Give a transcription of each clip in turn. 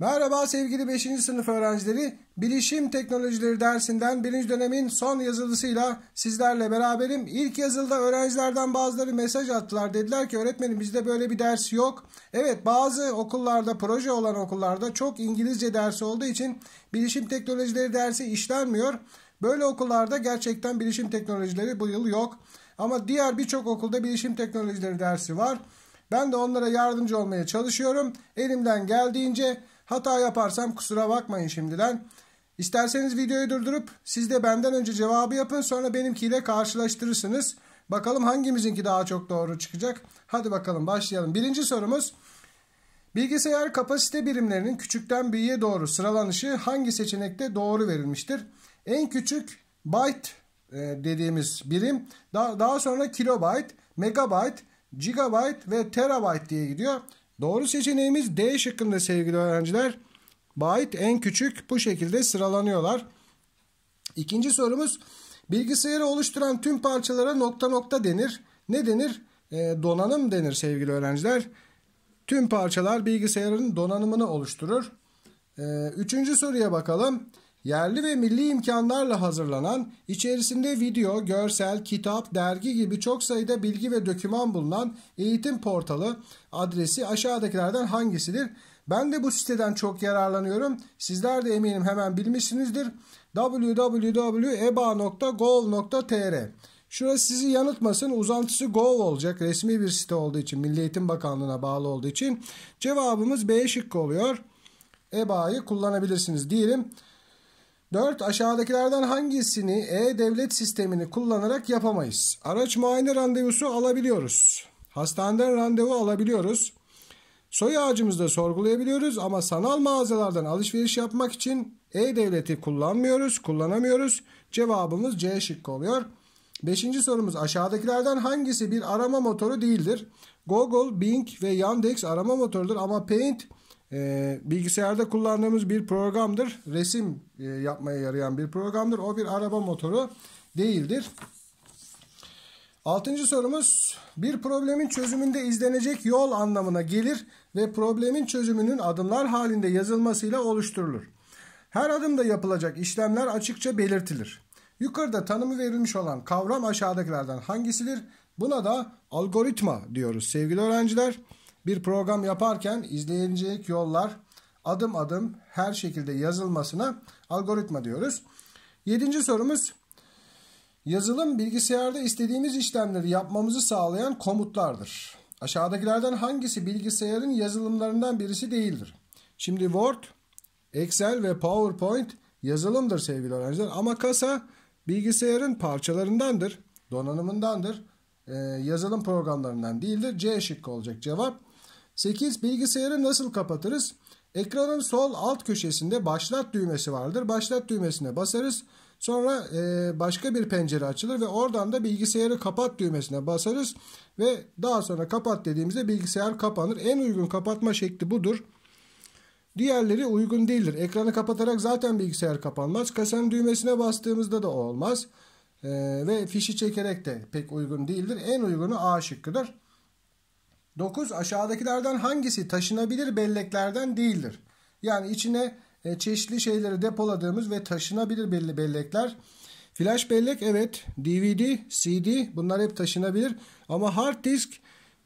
Merhaba sevgili 5. sınıf öğrencileri. Bilişim Teknolojileri dersinden 1. dönemin son yazılısıyla sizlerle beraberim. İlk yazılıda öğrencilerden bazıları mesaj attılar. Dediler ki öğretmenim bizde böyle bir ders yok. Evet bazı okullarda proje olan okullarda çok İngilizce dersi olduğu için bilişim teknolojileri dersi işlenmiyor. Böyle okullarda gerçekten bilişim teknolojileri bu yıl yok. Ama diğer birçok okulda bilişim teknolojileri dersi var. Ben de onlara yardımcı olmaya çalışıyorum. Elimden geldiğince Hata yaparsam kusura bakmayın şimdiden. İsterseniz videoyu durdurup siz de benden önce cevabı yapın sonra benimkiyle karşılaştırırsınız. Bakalım hangimizinki daha çok doğru çıkacak. Hadi bakalım başlayalım. Birinci sorumuz bilgisayar kapasite birimlerinin küçükten büyüğe doğru sıralanışı hangi seçenekte doğru verilmiştir? En küçük byte e, dediğimiz birim daha, daha sonra kilobyte megabyte gigabyte ve terabyte diye gidiyor. Doğru seçeneğimiz D şıkkında sevgili öğrenciler. Byte en küçük bu şekilde sıralanıyorlar. İkinci sorumuz bilgisayarı oluşturan tüm parçalara nokta nokta denir. Ne denir? E, donanım denir sevgili öğrenciler. Tüm parçalar bilgisayarın donanımını oluşturur. E, üçüncü soruya bakalım. Yerli ve milli imkanlarla hazırlanan, içerisinde video, görsel, kitap, dergi gibi çok sayıda bilgi ve döküman bulunan eğitim portalı adresi aşağıdakilerden hangisidir? Ben de bu siteden çok yararlanıyorum. Sizler de eminim hemen bilmişsinizdir. www.eba.gov.tr Şurası sizi yanıltmasın. Uzantısı Gov olacak. Resmi bir site olduğu için, Milli Eğitim Bakanlığı'na bağlı olduğu için. Cevabımız B şıkkı oluyor. EBA'yı kullanabilirsiniz diyelim. 4. Aşağıdakilerden hangisini e-devlet sistemini kullanarak yapamayız? Araç muayene randevusu alabiliyoruz. Hastaneden randevu alabiliyoruz. Soy ağacımızda sorgulayabiliyoruz ama sanal mağazalardan alışveriş yapmak için e-devleti kullanmıyoruz, kullanamıyoruz. Cevabımız C şıkkı oluyor. Beşinci sorumuz aşağıdakilerden hangisi bir arama motoru değildir? Google, Bing ve Yandex arama motorudur ama Paint e, bilgisayarda kullandığımız bir programdır. Resim e, yapmaya yarayan bir programdır. O bir araba motoru değildir. Altıncı sorumuz bir problemin çözümünde izlenecek yol anlamına gelir ve problemin çözümünün adımlar halinde yazılmasıyla oluşturulur. Her adımda yapılacak işlemler açıkça belirtilir. Yukarıda tanımı verilmiş olan kavram aşağıdakilerden hangisidir? Buna da algoritma diyoruz sevgili öğrenciler. Bir program yaparken izlenecek yollar adım adım her şekilde yazılmasına algoritma diyoruz. Yedinci sorumuz yazılım bilgisayarda istediğimiz işlemleri yapmamızı sağlayan komutlardır. Aşağıdakilerden hangisi bilgisayarın yazılımlarından birisi değildir? Şimdi Word, Excel ve PowerPoint yazılımdır sevgili öğrenciler ama kasa bilgisayarın parçalarındandır, donanımındandır, yazılım programlarından değildir. C şıkkı olacak cevap. 8. Bilgisayarı nasıl kapatırız? Ekranın sol alt köşesinde başlat düğmesi vardır. Başlat düğmesine basarız. Sonra e, başka bir pencere açılır ve oradan da bilgisayarı kapat düğmesine basarız. Ve daha sonra kapat dediğimizde bilgisayar kapanır. En uygun kapatma şekli budur. Diğerleri uygun değildir. Ekranı kapatarak zaten bilgisayar kapanmaz. Kasanın düğmesine bastığımızda da olmaz. E, ve fişi çekerek de pek uygun değildir. En uygunu A şıkkıdır. 9. Aşağıdakilerden hangisi taşınabilir belleklerden değildir? Yani içine e, çeşitli şeyleri depoladığımız ve taşınabilir belli bellekler. Flash bellek evet, DVD, CD bunlar hep taşınabilir. Ama hard disk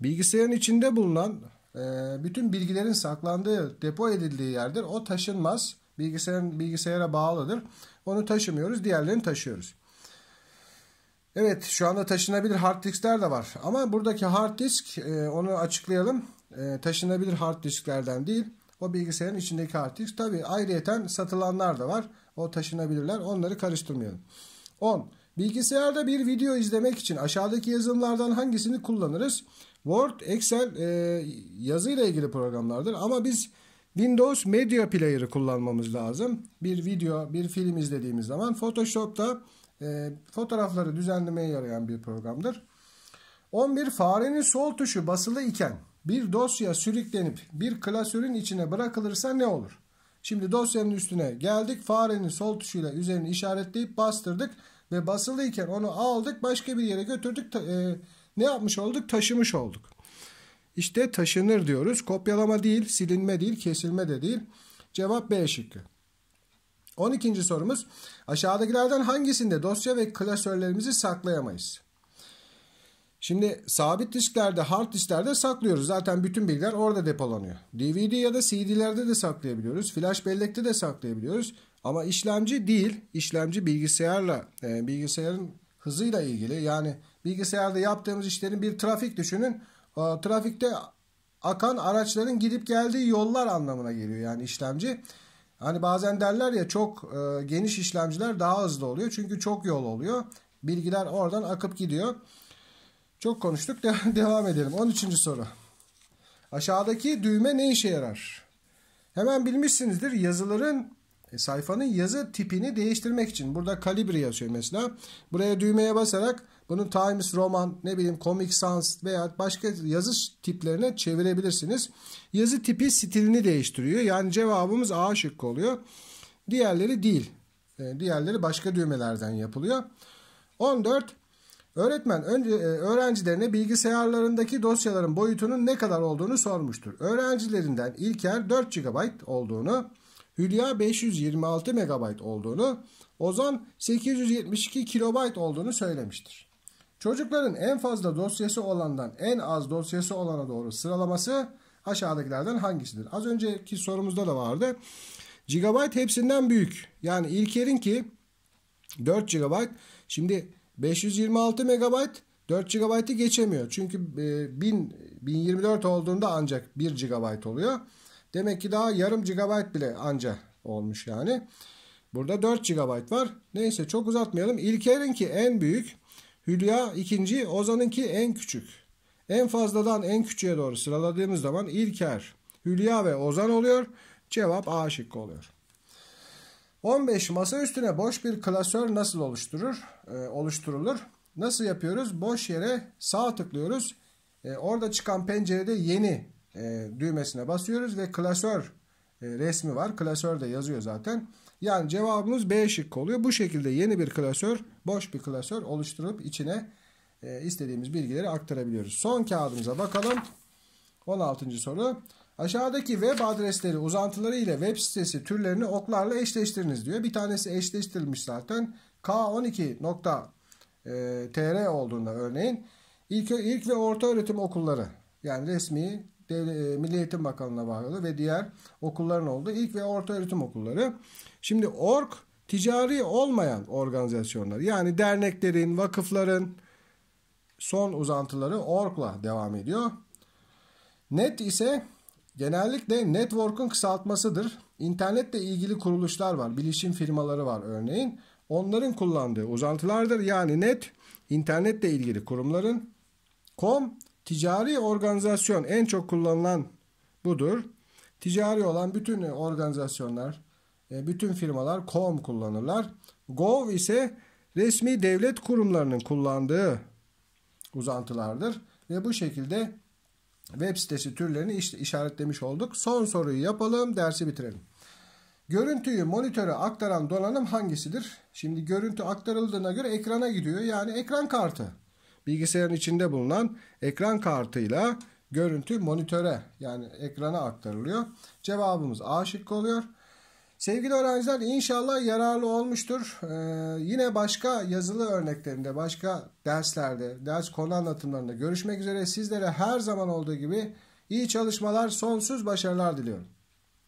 bilgisayarın içinde bulunan e, bütün bilgilerin saklandığı, depo edildiği yerdir. O taşınmaz. Bilgisayarın bilgisayara bağlıdır. Onu taşımıyoruz, diğerlerini taşıyoruz. Evet şu anda taşınabilir hard diskler de var. Ama buradaki hard disk e, onu açıklayalım. E, taşınabilir hard disklerden değil. O bilgisayarın içindeki hard disk. Tabi ayrıyeten satılanlar da var. O taşınabilirler. Onları karıştırmayalım. 10. Bilgisayarda bir video izlemek için aşağıdaki yazılımlardan hangisini kullanırız? Word, Excel e, ile ilgili programlardır. Ama biz Windows Media Player'ı kullanmamız lazım. Bir video, bir film izlediğimiz zaman Photoshop'ta e, fotoğrafları düzenlemeye yarayan bir programdır. 11. Farenin sol tuşu basılı iken bir dosya sürüklenip bir klasörün içine bırakılırsa ne olur? Şimdi dosyanın üstüne geldik. Farenin sol tuşuyla üzerini işaretleyip bastırdık ve basılı iken onu aldık başka bir yere götürdük. E, ne yapmış olduk? Taşımış olduk. İşte taşınır diyoruz. Kopyalama değil, silinme değil, kesilme de değil. Cevap B şıkkı. 12. sorumuz aşağıdakilerden hangisinde dosya ve klasörlerimizi saklayamayız? Şimdi sabit disklerde, hard disklerde saklıyoruz. Zaten bütün bilgiler orada depolanıyor. DVD ya da CD'lerde de saklayabiliyoruz. Flash bellekte de saklayabiliyoruz. Ama işlemci değil, işlemci bilgisayarla, e, bilgisayarın hızıyla ilgili. Yani bilgisayarda yaptığımız işlerin bir trafik düşünün. E, trafikte akan araçların gidip geldiği yollar anlamına geliyor yani işlemci. Hani bazen derler ya çok e, geniş işlemciler daha hızlı oluyor. Çünkü çok yol oluyor. Bilgiler oradan akıp gidiyor. Çok konuştuk. De devam edelim. 13. soru. Aşağıdaki düğme ne işe yarar? Hemen bilmişsinizdir yazıların e, sayfanın yazı tipini değiştirmek için. Burada kalibri yazıyor mesela. Buraya düğmeye basarak bunu Times Roman, ne bileyim Comic Sans veya başka yazı tiplerine çevirebilirsiniz. Yazı tipi stilini değiştiriyor. Yani cevabımız A şıkkı oluyor. Diğerleri değil. E, diğerleri başka düğmelerden yapılıyor. 14. Öğretmen önce e, öğrencilerine bilgisayarlarındaki dosyaların boyutunun ne kadar olduğunu sormuştur. Öğrencilerinden İlker 4 GB olduğunu, Hülya 526 MB olduğunu, Ozan 872 KB olduğunu söylemiştir. Çocukların en fazla dosyası olandan en az dosyası olana doğru sıralaması aşağıdakilerden hangisidir? Az önceki sorumuzda da vardı. Gigabyte hepsinden büyük. Yani İlker'in ki 4 GB. Şimdi 526 MB 4 GB'ı geçemiyor. Çünkü 1000, e, 1024 olduğunda ancak 1 GB oluyor. Demek ki daha yarım GB bile anca olmuş yani. Burada 4 GB var. Neyse çok uzatmayalım. İlker'inki en büyük. Hülya ikinci. Ozan'ınki en küçük. En fazladan en küçüğe doğru sıraladığımız zaman İlker, Hülya ve Ozan oluyor. Cevap A şıkkı oluyor. 15 masa üstüne boş bir klasör nasıl oluşturur? E, oluşturulur. Nasıl yapıyoruz? Boş yere sağ tıklıyoruz. E, orada çıkan pencerede yeni e, düğmesine basıyoruz ve klasör e, resmi var. Klasör de yazıyor zaten. Yani cevabımız B şıkkı oluyor. Bu şekilde yeni bir klasör, boş bir klasör oluşturup içine e, istediğimiz bilgileri aktarabiliyoruz. Son kağıdımıza bakalım. 16. soru. Aşağıdaki web adresleri uzantıları ile web sitesi türlerini oklarla eşleştiriniz diyor. Bir tanesi eşleştirilmiş zaten. K12.tr e, olduğunda örneğin ilk, ilk ve orta öğretim okulları yani resmi Devlet, e, Milli Eğitim Bakanlığı'na bağlı ve diğer okulların olduğu ilk ve orta öğretim okulları. Şimdi org ticari olmayan organizasyonlar yani derneklerin, vakıfların son uzantıları orgla devam ediyor. Net ise genellikle network'un kısaltmasıdır. İnternetle ilgili kuruluşlar var, bilişim firmaları var örneğin. Onların kullandığı uzantılardır. Yani net internetle ilgili kurumların com Ticari organizasyon en çok kullanılan budur. Ticari olan bütün organizasyonlar, e, bütün firmalar com kullanırlar. Gov ise resmi devlet kurumlarının kullandığı uzantılardır. Ve bu şekilde web sitesi türlerini işaretlemiş olduk. Son soruyu yapalım, dersi bitirelim. Görüntüyü monitöre aktaran donanım hangisidir? Şimdi görüntü aktarıldığına göre ekrana gidiyor. Yani ekran kartı bilgisayarın içinde bulunan ekran kartıyla görüntü monitöre yani ekrana aktarılıyor. Cevabımız A şıkkı oluyor. Sevgili öğrenciler inşallah yararlı olmuştur. Ee, yine başka yazılı örneklerinde, başka derslerde, ders konu anlatımlarında görüşmek üzere. Sizlere her zaman olduğu gibi iyi çalışmalar, sonsuz başarılar diliyorum.